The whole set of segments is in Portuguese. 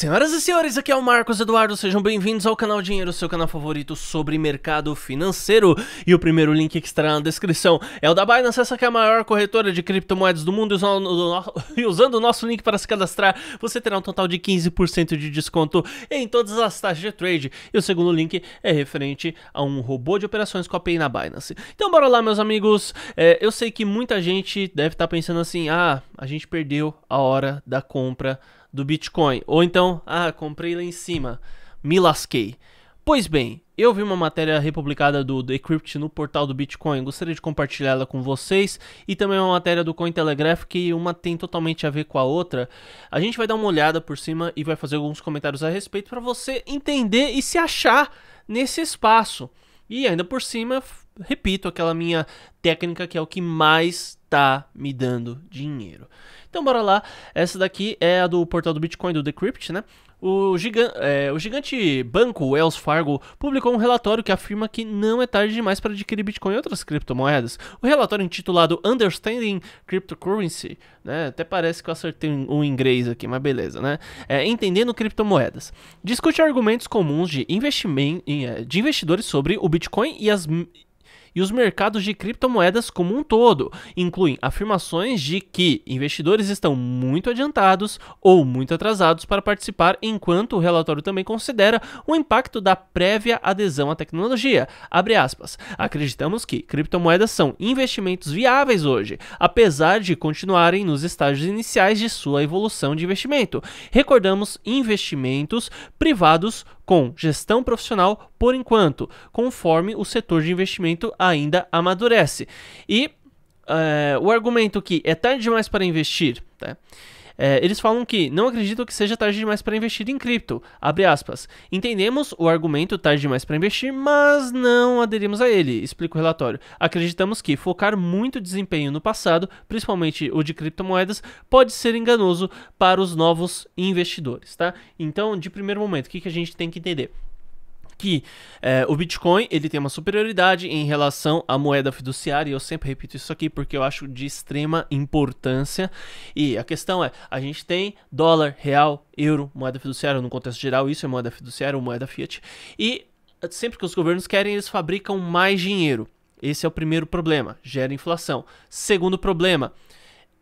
Senhoras e senhores, aqui é o Marcos Eduardo, sejam bem-vindos ao canal Dinheiro, seu canal favorito sobre mercado financeiro. E o primeiro link que estará na descrição é o da Binance, essa que é a maior corretora de criptomoedas do mundo. E usando o nosso link para se cadastrar, você terá um total de 15% de desconto em todas as taxas de trade. E o segundo link é referente a um robô de operações com API na Binance. Então bora lá, meus amigos. É, eu sei que muita gente deve estar pensando assim, ah, a gente perdeu a hora da compra do Bitcoin. Ou então, ah, comprei lá em cima, me lasquei. Pois bem, eu vi uma matéria republicada do Decrypt no portal do Bitcoin, gostaria de compartilhá-la com vocês e também uma matéria do Cointelegraph que uma tem totalmente a ver com a outra. A gente vai dar uma olhada por cima e vai fazer alguns comentários a respeito para você entender e se achar nesse espaço. E ainda por cima, repito aquela minha técnica que é o que mais tá me dando dinheiro. Então bora lá, essa daqui é a do portal do Bitcoin do Decrypt, né? O, gigan é, o gigante banco Wells Fargo publicou um relatório que afirma que não é tarde demais para adquirir Bitcoin e outras criptomoedas. O relatório intitulado Understanding Cryptocurrency, né, até parece que eu acertei um inglês aqui, mas beleza, né? É, Entendendo criptomoedas. Discute argumentos comuns de, investimento, eh, de investidores sobre o Bitcoin e as e os mercados de criptomoedas como um todo, incluem afirmações de que investidores estão muito adiantados ou muito atrasados para participar, enquanto o relatório também considera o impacto da prévia adesão à tecnologia. Abre aspas. Acreditamos que criptomoedas são investimentos viáveis hoje, apesar de continuarem nos estágios iniciais de sua evolução de investimento. Recordamos investimentos privados com gestão profissional por enquanto, conforme o setor de investimento ainda amadurece. E eh, o argumento que é tarde demais para investir, né, é, eles falam que não acreditam que seja tarde demais para investir em cripto. Abre aspas. Entendemos o argumento tarde demais para investir, mas não aderimos a ele, explica o relatório. Acreditamos que focar muito desempenho no passado, principalmente o de criptomoedas, pode ser enganoso para os novos investidores, tá? Então, de primeiro momento, o que, que a gente tem que entender? que é, o Bitcoin ele tem uma superioridade em relação à moeda fiduciária, e eu sempre repito isso aqui porque eu acho de extrema importância. E a questão é, a gente tem dólar, real, euro, moeda fiduciária, no contexto geral isso é moeda fiduciária ou moeda fiat. E sempre que os governos querem, eles fabricam mais dinheiro. Esse é o primeiro problema, gera inflação. Segundo problema,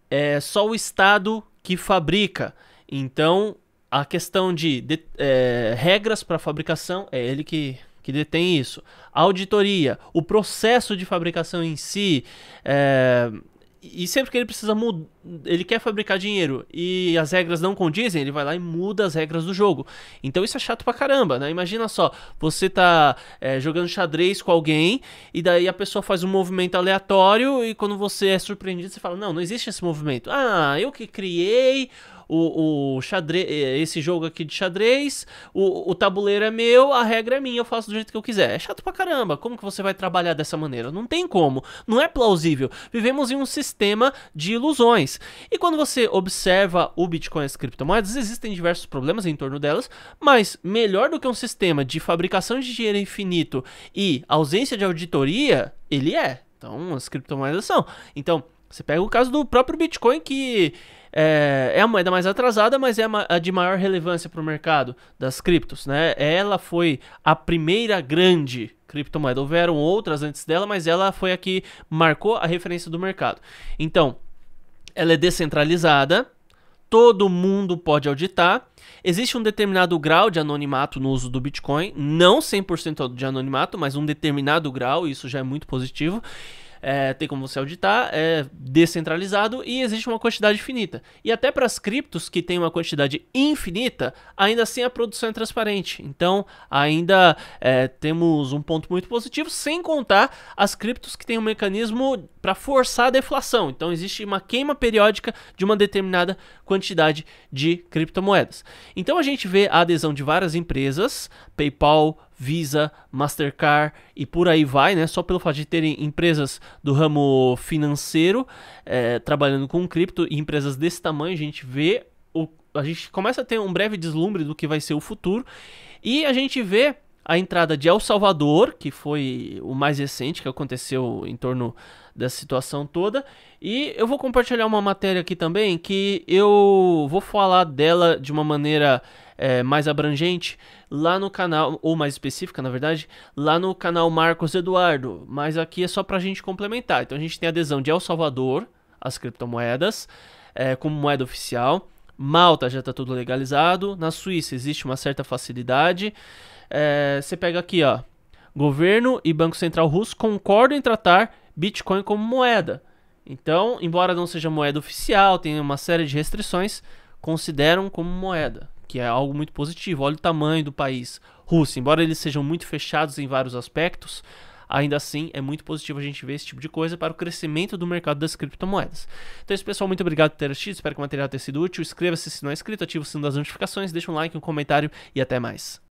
é só o Estado que fabrica. Então, a questão de, de é, regras para fabricação é ele que, que detém isso. A auditoria, o processo de fabricação em si. É, e sempre que ele precisa mudar, ele quer fabricar dinheiro e as regras não condizem, ele vai lá e muda as regras do jogo. Então isso é chato pra caramba, né? Imagina só, você tá é, jogando xadrez com alguém e daí a pessoa faz um movimento aleatório e quando você é surpreendido você fala: Não, não existe esse movimento. Ah, eu que criei o, o xadrez, é, esse jogo aqui de xadrez, o, o tabuleiro é meu, a regra é minha, eu faço do jeito que eu quiser. É chato pra caramba. Como que você vai trabalhar dessa maneira? Não tem como. Não é plausível. Vivemos em um sistema de ilusões. E quando você observa o Bitcoin e as criptomoedas, existem diversos problemas em torno delas, mas melhor do que um sistema de fabricação de dinheiro infinito e ausência de auditoria, ele é. Então, as criptomoedas são. Então, você pega o caso do próprio Bitcoin, que é, é a moeda mais atrasada, mas é a de maior relevância para o mercado das criptos. Né? Ela foi a primeira grande criptomoeda. Houveram outras antes dela, mas ela foi a que marcou a referência do mercado. Então, ela é descentralizada, todo mundo pode auditar. Existe um determinado grau de anonimato no uso do Bitcoin, não 100% de anonimato, mas um determinado grau, isso já é muito positivo é, tem como você auditar, é descentralizado e existe uma quantidade finita. E até para as criptos que tem uma quantidade infinita, ainda assim a produção é transparente. Então ainda é, temos um ponto muito positivo, sem contar as criptos que têm um mecanismo para forçar a deflação. Então existe uma queima periódica de uma determinada quantidade de criptomoedas. Então a gente vê a adesão de várias empresas PayPal, Visa, Mastercard e por aí vai, né? Só pelo fato de terem empresas do ramo financeiro é, trabalhando com cripto e empresas desse tamanho, a gente vê o, a gente começa a ter um breve deslumbre do que vai ser o futuro e a gente vê a entrada de El Salvador, que foi o mais recente que aconteceu em torno dessa situação toda. E eu vou compartilhar uma matéria aqui também que eu vou falar dela de uma maneira é, mais abrangente lá no canal, ou mais específica na verdade, lá no canal Marcos Eduardo. Mas aqui é só para a gente complementar. Então a gente tem adesão de El Salvador, às criptomoedas, é, como moeda oficial. Malta já está tudo legalizado. Na Suíça existe uma certa facilidade. É, você pega aqui, ó. Governo e Banco Central Russo concordam em tratar Bitcoin como moeda. Então, embora não seja moeda oficial, tenha uma série de restrições, consideram como moeda que é algo muito positivo. Olha o tamanho do país. Rússia, embora eles sejam muito fechados em vários aspectos, ainda assim é muito positivo a gente ver esse tipo de coisa para o crescimento do mercado das criptomoedas. Então é isso, pessoal. Muito obrigado por ter assistido. Espero que o material tenha sido útil. Inscreva-se se não é inscrito, ative o sino das notificações, deixe um like, um comentário e até mais.